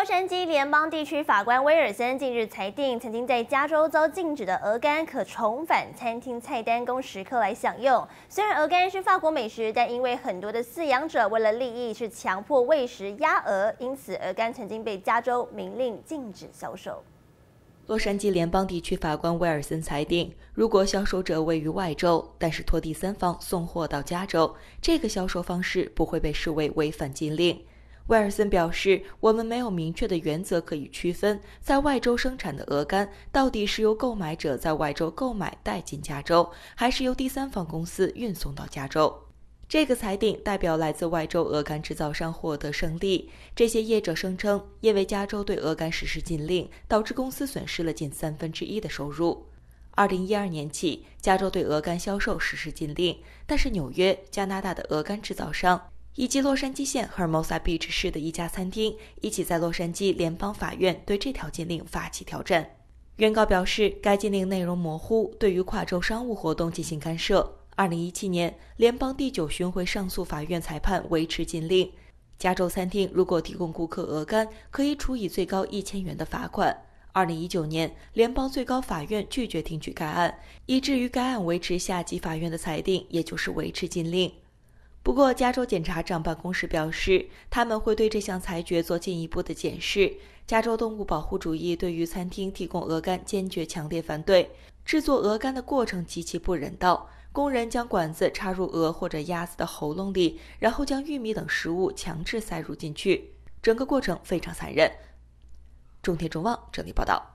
洛杉矶联邦地区法官威尔森近日裁定，曾经在加州遭禁止的鹅肝可重返餐厅菜单供食客来享用。虽然鹅肝是法国美食，但因为很多的饲养者为了利益是强迫喂食鸭鹅，因此鹅肝曾经被加州明令禁止销售。洛杉矶联邦地区法官威尔森裁定，如果销售者位于外州，但是托第三方送货到加州，这个销售方式不会被视为违反禁令。威尔森表示：“我们没有明确的原则可以区分，在外州生产的鹅肝到底是由购买者在外州购买带进加州，还是由第三方公司运送到加州。”这个裁定代表来自外州鹅肝制造商获得胜利。这些业者声称，因为加州对鹅肝实施禁令，导致公司损失了近三分之一的收入。二零一二年起，加州对鹅肝销售实施禁令，但是纽约、加拿大的鹅肝制造商。以及洛杉矶县 Hermosa 尔 e 萨比 h 市的一家餐厅一起在洛杉矶联邦法院对这条禁令发起挑战。原告表示，该禁令内容模糊，对于跨州商务活动进行干涉。2017年，联邦第九巡回上诉法院裁判维持禁令。加州餐厅如果提供顾客鹅肝，可以处以最高一千元的罚款。2019年，联邦最高法院拒绝听取该案，以至于该案维持下级法院的裁定，也就是维持禁令。不过，加州检察长办公室表示，他们会对这项裁决做进一步的检视。加州动物保护主义对于餐厅提供鹅肝坚决强烈反对，制作鹅肝的过程极其不人道，工人将管子插入鹅或者鸭子的喉咙里，然后将玉米等食物强制塞入进去，整个过程非常残忍。中天中望整理报道。